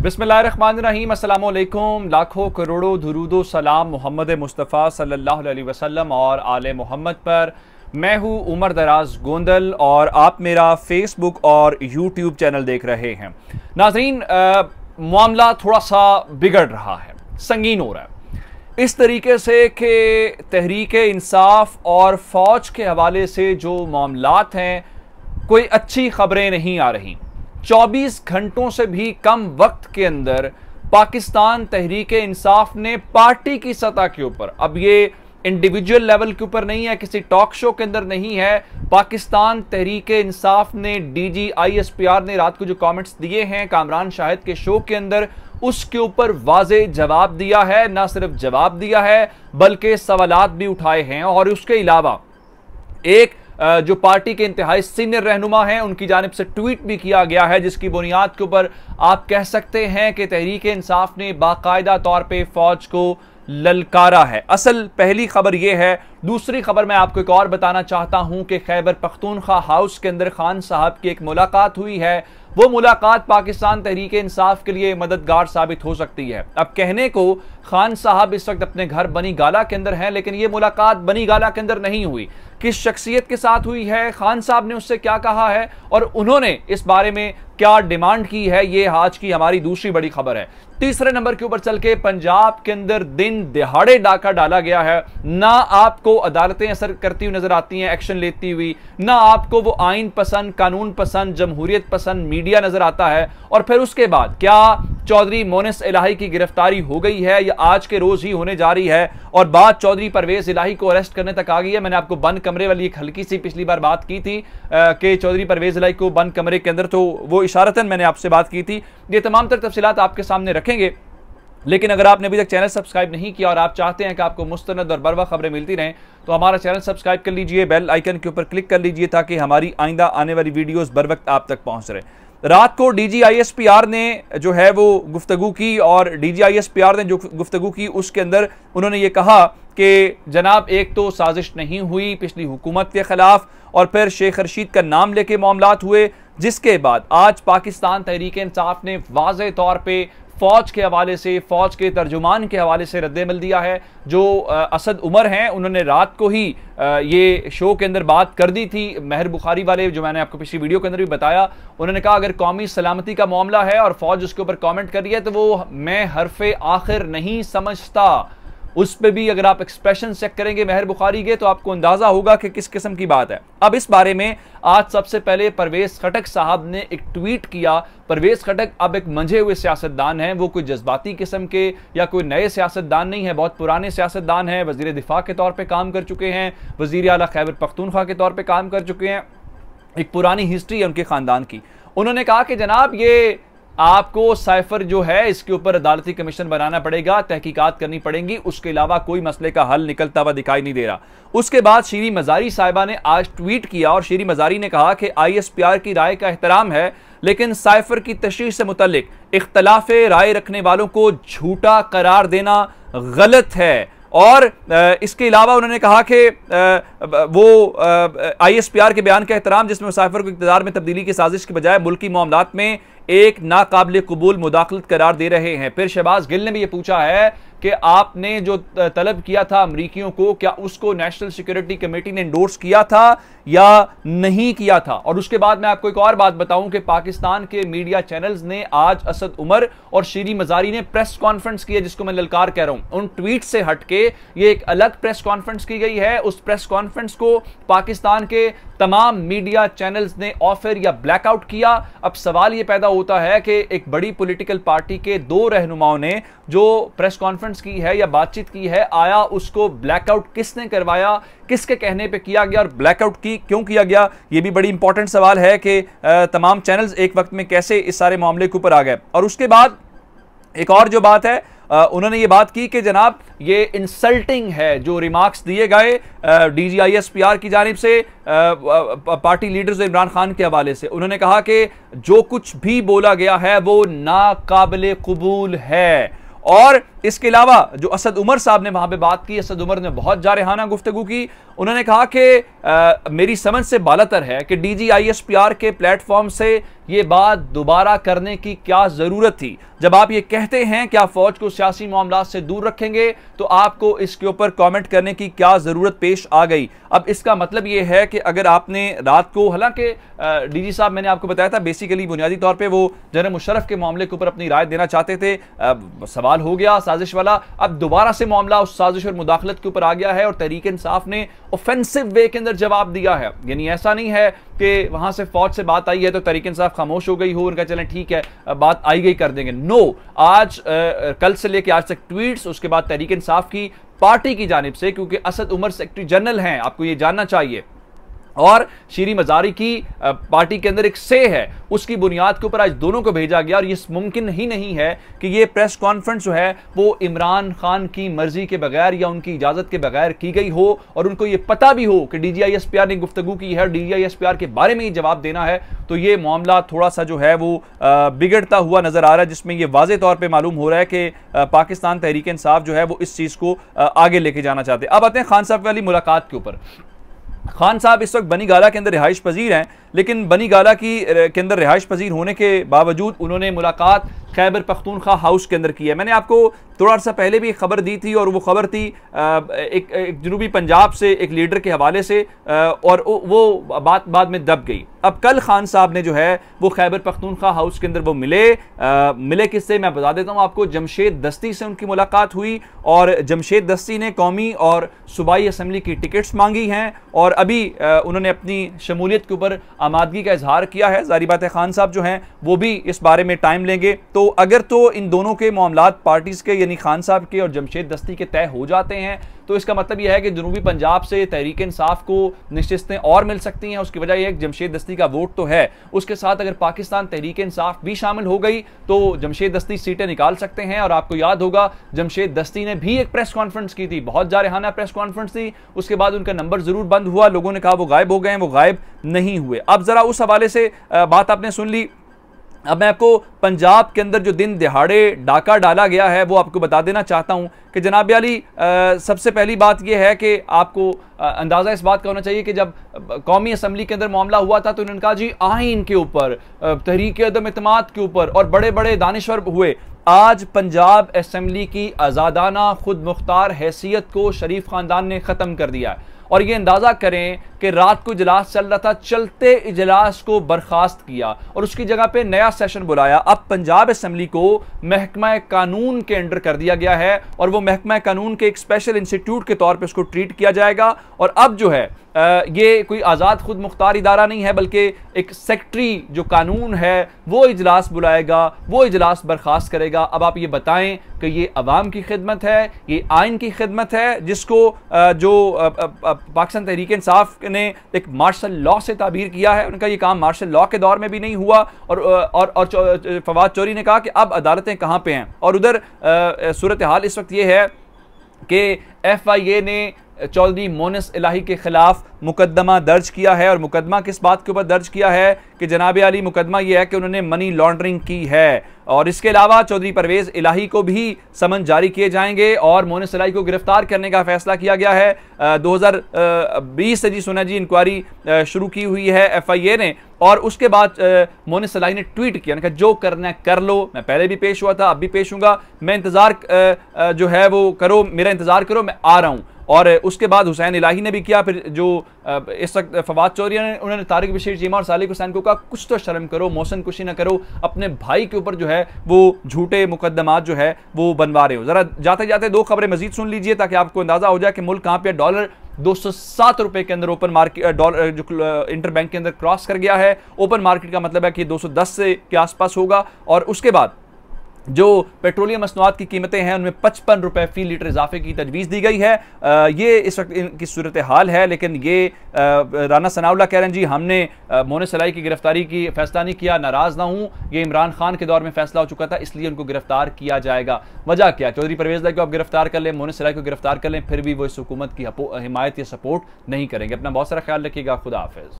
बिसमीम अल्लाम लाखों करोड़ों दरूदो सलाम मोहम्मद मुस्तफ़ा सल्लल्लाहु अलैहि वसल्लम और आल मोहम्मद पर मैं हूँ उमर दराज गोंदल और आप मेरा फेसबुक और यूट्यूब चैनल देख रहे हैं नाजरीन मामला थोड़ा सा बिगड़ रहा है संगीन हो रहा है इस तरीके से कि तहरीक इंसाफ और फौज के हवाले से जो मामला हैं कोई अच्छी खबरें नहीं आ रही 24 घंटों से भी कम वक्त के अंदर पाकिस्तान तहरीक इंसाफ ने पार्टी की सतह के ऊपर अब ये इंडिविजुअल लेवल के ऊपर नहीं है किसी टॉक शो के अंदर नहीं है पाकिस्तान तहरीक इंसाफ ने डीजी आईएसपीआर ने रात को जो कमेंट्स दिए हैं कामरान शाहिद के शो के अंदर उसके ऊपर वाज जवाब दिया है ना सिर्फ जवाब दिया है बल्कि सवालत भी उठाए हैं और उसके अलावा एक जो पार्टी के इंतहाई सीनियर रहनुमा हैं उनकी जानब से ट्वीट भी किया गया है जिसकी बुनियाद के ऊपर आप कह सकते हैं कि तहरीक इंसाफ ने बाकायदा तौर पर फौज को ललकारा है असल पहली खबर यह है दूसरी खबर मैं आपको एक और बताना चाहता हूं कि खैबर पख्तूनखा हाउस के अंदर खान साहब की एक मुलाकात हुई है वो मुलाकात पाकिस्तान तहरीक इंसाफ के लिए मददगार साबित हो सकती है अब कहने को खान साहब इस वक्त अपने घर बनी गाला के अंदर हैं लेकिन ये मुलाकात बनी गाला के अंदर नहीं हुई किस शख्सियत के साथ हुई है खान साहब ने उससे क्या कहा है और उन्होंने इस बारे में क्या डिमांड की है ये आज की हमारी दूसरी बड़ी खबर है तीसरे नंबर के ऊपर चल के पंजाब के अंदर दिन दिहाड़े डाका डाला गया है ना आपको अदालतें असर करती हुई नजर आती हैं एक्शन लेती हुई ना आपको वो आइन पसंद कानून पसंद जमहूरियत पसंद मीडिया नजर आता है और फिर उसके बाद क्या चौधरी मोनिस इलाही की गिरफ्तारी हो गई है या आज के रोज ही होने जा रही है और बात चौधरी परवेज इलाही को अरेस्ट करने तक आ गई है मैंने आपको बंद कमरे वाली एक हल्की सी पिछली बार बात की थी कि चौधरी परवेज लाई को बंद कमरे के अंदर तो वो इशारतन मैंने आपसे बात की थी ये तमाम तर तफसीत आपके सामने रखेंगे लेकिन अगर आपने अभी तक चैनल सब्सक्राइब नहीं किया और आप चाहते हैं कि आपको मुस्तंद और बरवा खबरें मिलती रहें तो हमारा चैनल सब्सक्राइब कर लीजिए बेल आइकन के ऊपर क्लिक कर लीजिए ताकि हमारी आइंदा आने वाली वीडियोस बर वक्त आप तक पहुंच रहे रात को डीजीआईएसपीआर ने जो है वो गुफ्तगु की और डीजीआईएसपीआर ने जो गुफ्तगु की उसके अंदर उन्होंने ये कहा कि जनाब एक तो साजिश नहीं हुई पिछली हुकूमत के ख़िलाफ़ और फिर शेख रशीद का नाम लेके मामला हुए जिसके बाद आज पाकिस्तान तहरीक इंसाफ ने वाज तौर पर फ़ौज के हवाले से फ़ौज के तर्जुमान के हवाले से रद्द मिल दिया है जो असद उमर हैं उन्होंने रात को ही ये शो के अंदर बात कर दी थी महर बुखारी वाले जो मैंने आपको पिछली वीडियो के अंदर भी बताया उन्होंने कहा अगर कौमी सलामती का मामला है और फ़ौज उसके ऊपर कॉमेंट कर रही है तो वो मैं हरफ आखिर नहीं समझता उस पर भी अगर आप एक्सप्रेशन चेक करेंगे मेहर बुखारी के तो आपको अंदाजा होगा कि किस किस्म की बात है अब इस बारे में आज सबसे पहले परवेज खटक साहब ने एक ट्वीट किया परवेज खटक अब एक मंझे हुए सियासतदान हैं वो कोई जज्बाती किस्म के या कोई नए सियासतदान नहीं है बहुत पुराने सियासतदान हैं वजीर दिफा के तौर पर काम कर चुके हैं वजीर अला खैबर पख्तूनख्वा के तौर पर काम कर चुके हैं एक पुरानी हिस्ट्री है उनके ख़ानदान की उन्होंने कहा कि जनाब ये आपको साइफर जो है इसके ऊपर अदालती कमीशन बनाना पड़ेगा तहकीकात करनी पड़ेगी उसके अलावा कोई मसले का हल निकलता हुआ दिखाई नहीं दे रहा उसके बाद श्री मजारी साहिबा ने आज ट्वीट किया और श्री मजारी ने कहा कि आईएसपीआर की राय का एहतराम है लेकिन साइफर की तशरी से मुतल इख्तलाफ राय रखने वालों को झूठा करार देना गलत है और इसके अलावा उन्होंने कहा कि वो आईएसपीआर के बयान का एहतराम जिसमें मुसाफिर को इकतदार में तब्दीली की साजिश के बजाय मुल्की मामला में एक नाकबले कबूल मुदाखलत करार दे रहे हैं फिर शहबाज गिल ने भी ये पूछा है कि आपने जो तलब किया था अमरीकियों को क्या उसको नेशनल सिक्योरिटी कमेटी ने इंडोर्स किया था या नहीं किया था और उसके बाद मैं आपको एक और बात बताऊं कि पाकिस्तान के मीडिया चैनल्स ने आज असद उमर और शीरी मजारी ने प्रेस कॉन्फ्रेंस की है जिसको मैं ललकार कह रहा हूं उन ट्वीट से हटके ये एक अलग प्रेस कॉन्फ्रेंस की गई है उस प्रेस कॉन्फ्रेंस को पाकिस्तान के तमाम मीडिया चैनल्स ने ऑफर या ब्लैकआउट किया अब सवाल यह पैदा होता है कि एक बड़ी पोलिटिकल पार्टी के दो रहनुमाओं ने जो प्रेस कॉन्फ्रेंस डिमांड्स की है या बातचीत की है आया उसको ब्लैकआउट किसने करवाया किसके कहने पे किया गया और ब्लैकआउट की क्यों किया गया ये भी बड़ी इंपॉर्टेंट सवाल है कि तमाम चैनल्स एक वक्त में कैसे इस सारे मामले के ऊपर आ गए और उसके बाद एक और जो बात है उन्होंने ये बात की कि जनाब ये इंसल्टिंग है जो रिमार्क्स दिए गए D G I S P R की जानब से पार्टी लीडर्स इमरान खान के हवाले से उन्होंने कहा कि जो कुछ भी बोला गया है वो नाकबिल कबूल है और इसके अलावा जो असद उमर साहब ने वहां पे बात की असद उमर ने बहुत जारहाना गुफ्तगु की उन्होंने कहा कि मेरी समझ से बालतर है कि D G I S P R के प्लेटफॉर्म से ये बात दोबारा करने की क्या ज़रूरत थी जब आप ये कहते हैं कि आप फौज को सियासी मामला से दूर रखेंगे तो आपको इसके ऊपर कमेंट करने की क्या ज़रूरत पेश आ गई अब इसका मतलब ये है कि अगर आपने रात को हालांकि डीजी साहब मैंने आपको बताया था बेसिकली बुनियादी तौर पर वो जनरल मुशरफ के मामले के ऊपर अपनी राय देना चाहते थे अब सवाल हो गया साजिश वाला अब दोबारा से मामला उस साजिश और मुदाखलत के ऊपर आ गया है और तहरीक इंसाफ ने ऑफेंसिव वे के अंदर जवाब दिया है यानी ऐसा नहीं है कि वहां से फौज से बात आई है तो तरीके इंसाफ खामोश हो गई हो उनका चलें ठीक है बात आई गई कर देंगे नो आज आ, कल से लेके आज तक ट्वीट्स उसके बाद तरीके इंसाफ की पार्टी की जानब से क्योंकि असद उमर सेक्रेटरी जनरल हैं आपको ये जानना चाहिए और श्री मजारी की पार्टी के अंदर एक से है उसकी बुनियाद के ऊपर आज दोनों को भेजा गया और ये मुमकिन ही नहीं है कि ये प्रेस कॉन्फ्रेंस जो है वो इमरान खान की मर्जी के बगैर या उनकी इजाज़त के बगैर की गई हो और उनको ये पता भी हो कि D G I S P R ने गुफ्तगु की है D G I S P R के बारे में ही जवाब देना है तो ये मामला थोड़ा सा जो है वो बिगड़ता हुआ नज़र आ रहा है जिसमें यह वाज तौर पर मालूम हो रहा है कि पाकिस्तान तहरीक इंसाफ जो है वो इस चीज़ को आगे लेके जाना चाहते अब आते हैं खान साहब वाली मुलाकात के ऊपर खान साहब इस वक्त बनी गाला के अंदर रिहाइश पजीर हैं लेकिन बनी गाला की के अंदर रिहाइश पजीर होने के बावजूद उन्होंने मुलाकात खैबर पख्तूनखा हाउस के अंदर की है मैंने आपको थोड़ा सा पहले भी खबर दी थी और वो खबर थी एक, एक जनूबी पंजाब से एक लीडर के हवाले से और वो बात बाद में दब गई अब कल खान साहब ने जो है वो खैबर पख्तूनखा हाउस के अंदर वो मिले आ, मिले किससे मैं बता देता हूँ आपको जमशेद दस्ती से उनकी मुलाकात हुई और जमशेद दस्ती ने कौमी और सूबाई असम्बली की टिकट्स मांगी हैं और अभी आ, उन्होंने अपनी शमूलियत के ऊपर आमादगी का इजहार किया है जारी बात है खान साहब जो हैं वो भी इस बारे में टाइम लेंगे तो अगर तो इन दोनों के मामला पार्टीज़ के यानी खान साहब के और जमशेद दस्ती के तय हो जाते हैं तो इसका मतलब यह है कि जनूबी पंजाब से तहरीक इंसाफ को नशस्तें और मिल सकती हैं उसकी वजह यह है जमशेद दस्ती का वोट तो है उसके साथ अगर पाकिस्तान तहरीक इंसाफ भी शामिल हो गई तो जमशेद दस्ती सीटें निकाल सकते हैं और आपको याद होगा जमशेद दस्ती ने भी एक प्रेस कॉन्फ्रेंस की थी बहुत जारहाना प्रेस कॉन्फ्रेंस थी उसके बाद उनका नंबर जरूर बंद हुआ लोगों ने कहा वो गायब हो गए हैं वो गायब नहीं हुए अब जरा उस हवाले से बात आपने सुन ली अब मैं आपको पंजाब के अंदर जो दिन दिहाड़े डाका डाला गया है वो आपको बता देना चाहता हूँ कि जनाब अली सबसे पहली बात यह है कि आपको अंदाज़ा इस बात का होना चाहिए कि जब कौमी असम्बली के अंदर मामला हुआ था तो उन्होंने कहा जी आइन के ऊपर तहरीक अदम अतमाद के ऊपर और बड़े बड़े दानश्वर हुए आज पंजाब असम्बली की आज़ादाना खुद मुख्तार हैसियत को शरीफ ख़ानदान ने ख़त्म कर दिया है और ये अंदाज़ा करें कि रात को इजलास चल रहा था चलते इजलास को बर्खास्त किया और उसकी जगह पे नया सेशन बुलाया अब पंजाब असम्बली को महकमा कानून के अंडर कर दिया गया है और वो महकमा कानून के एक स्पेशल इंस्टीट्यूट के तौर पर उसको ट्रीट किया जाएगा और अब जो है ये कोई आज़ाद खुद मुख्तार इदारा नहीं है बल्कि एक सेक्ट्री जो कानून है वो इजलास बुलाएगा वो इजलास बर्खास्त करेगा अब आप ये बताएं कि ये आवाम की खिदमत है ये आइन की खिदमत है जिसको जो पाकिस्तान तहरीक इंसाफ ने एक मार्शल लॉ से ताबीर किया है उनका ये काम मार्शल लॉ के दौर में भी नहीं हुआ और और और चो, फवाद चौरी ने कहा कि अब अदालतें कहाँ पे हैं और उधर सूरत हाल इस वक्त ये है कि एफ आई ए ने चौधरी मोनस इलाही के ख़िलाफ़ मुकदमा दर्ज किया है और मुकदमा किस बात के ऊपर दर्ज किया है कि जनाब अली मुकदमा यह है कि उन्होंने मनी लॉन्ड्रिंग की है और इसके अलावा चौधरी परवेज़ इलाही को भी समन जारी किए जाएंगे और मोनस इलाही को गिरफ्तार करने का फैसला किया गया है हज़ार बीस से जी सोना जी इंक्वायरी शुरू की हुई है ए ने और उसके बाद मोनस इलाही ने ट्वीट किया कहा जो करना है कर लो मैं पहले भी पेश हुआ था अब भी पेश हूँ मैं इंतज़ार जो है वो करो मेरा इंतज़ार करो मैं आ रहा हूँ और उसके बाद हुसैन इलाही ने भी किया फिर जो इस वक्त फवाद चौधरी ने उन्होंने तारिक बशीर जीमा और सालिक हुसैन को कहा कुछ तो शर्म करो मौसन कुशी ना करो अपने भाई के ऊपर जो है वो झूठे मुकदमात जो है वो बनवा रहे हो ज़रा जाते जाते दो खबरें मजीद सुन लीजिए ताकि आपको अंदाज़ा हो जाए कि मुल्क कहाँ पर डॉलर दो सौ सात रुपए के अंदर ओपन मार्केट डॉलर जो इंटर बैंक के अंदर क्रॉस कर गया है ओपन मार्केट का मतलब है कि दो सौ दस से के आसपास होगा और उसके बाद जो पेट्रोलियम मसनवाद की कीमतें हैं उनमें पचपन रुपये फ़ी लीटर इजाफे की तजवीज़ दी गई है आ, ये इस वक्त इनकी सूरत हाल है लेकिन ये आ, राना सनाउल्ला कह रहे हैं जी हमने मोन सलाई की गिरफ्तारी की फैसला नहीं किया नाराज़ ना हूँ ये इमरान खान के दौर में फैसला हो चुका था इसलिए उनको गिरफ्तार किया जाएगा वजह क्या चौधरी परवेज लाई को आप गिरफ्तार कर लें मोन सलाई को गिरफ्तार कर लें फिर भी वो इस हुकूमत की हिमायत या सपोर्ट नहीं करेंगे अपना बहुत सारा ख्याल रखिएगा खुदा हाफिज़